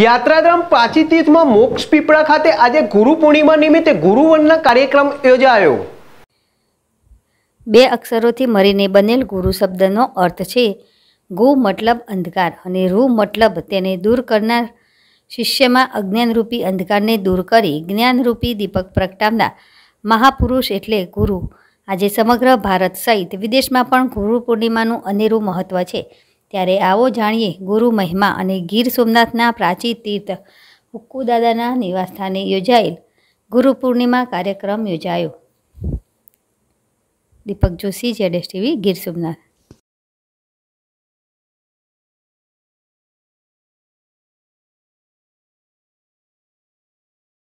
યાત્રાધામ પ્રાચીતીર્થમાં મોક્ષ પીપળા ખાતે આજે ગુરુ પૂર્ણિમા નિમિત્તે ગુરુવનના કાર્યક્રમ યોજાયો બે અક્ષરોથી મરીને બનેલ ગુરુ શબ્દનો અર્થ છે ગુ મતલબ અંધકાર અને રૂ મતલબ તેને દૂર કરનાર શિષ્યમાં અજ્ઞાનરૂપી અંધકારને દૂર કરી જ્ઞાનરૂપી દીપક પ્રગટાવનાર મહાપુરુષ એટલે ગુરુ આજે સમગ્ર ભારત સહિત વિદેશમાં પણ ગુરુ પૂર્ણિમાનું અનેરું મહત્ત્વ છે ત્યારે આવો જાણીએ ગુરુ મહિમા અને ગીર સોમનાથના પ્રાચીન તીર્થ હુક્કુદાદાના નિવાસસ્થાને યોજાયેલ ગુરુ પૂર્ણિમા કાર્યક્રમ યોજાયો દીપક જોશી જેડેશ ટીવી ગીર સોમનાથ